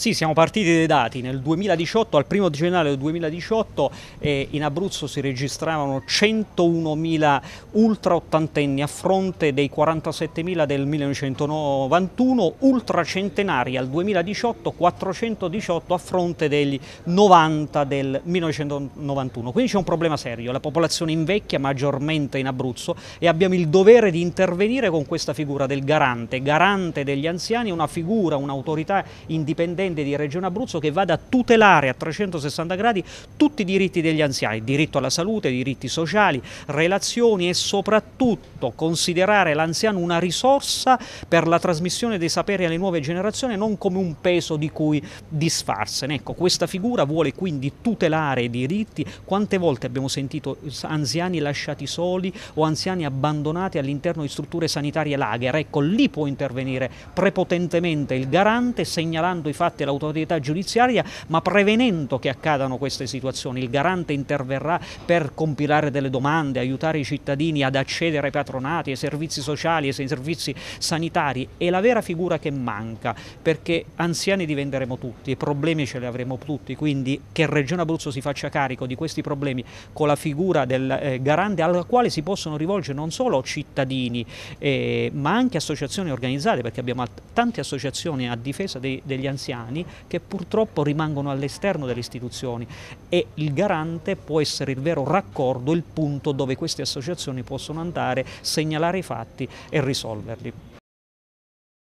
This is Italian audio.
Sì, siamo partiti dai dati. Nel 2018, al primo gennaio del 2018, eh, in Abruzzo si registravano 101.000 ultra ottantenni a fronte dei 47.000 del 1991, ultra centenari al 2018, 418 a fronte degli 90 del 1991. Quindi c'è un problema serio, la popolazione invecchia maggiormente in Abruzzo e abbiamo il dovere di intervenire con questa figura del garante, garante degli anziani, una figura, un'autorità indipendente intende di Regione Abruzzo che vada a tutelare a 360 gradi tutti i diritti degli anziani, diritto alla salute, diritti sociali, relazioni e soprattutto considerare l'anziano una risorsa per la trasmissione dei saperi alle nuove generazioni, non come un peso di cui disfarsene. Ecco, questa figura vuole quindi tutelare i diritti. Quante volte abbiamo sentito anziani lasciati soli o anziani abbandonati all'interno di strutture sanitarie lager? Ecco, lì può intervenire prepotentemente il garante segnalando i fatti parte l'autorità giudiziaria, ma prevenendo che accadano queste situazioni. Il garante interverrà per compilare delle domande, aiutare i cittadini ad accedere ai patronati, ai servizi sociali, ai servizi sanitari. È la vera figura che manca, perché anziani diventeremo tutti, e problemi ce li avremo tutti, quindi che Regione Abruzzo si faccia carico di questi problemi con la figura del eh, garante al quale si possono rivolgere non solo cittadini, eh, ma anche associazioni organizzate, perché abbiamo tante associazioni a difesa dei, degli anziani italiani che purtroppo rimangono all'esterno delle istituzioni e il garante può essere il vero raccordo, il punto dove queste associazioni possono andare, segnalare i fatti e risolverli.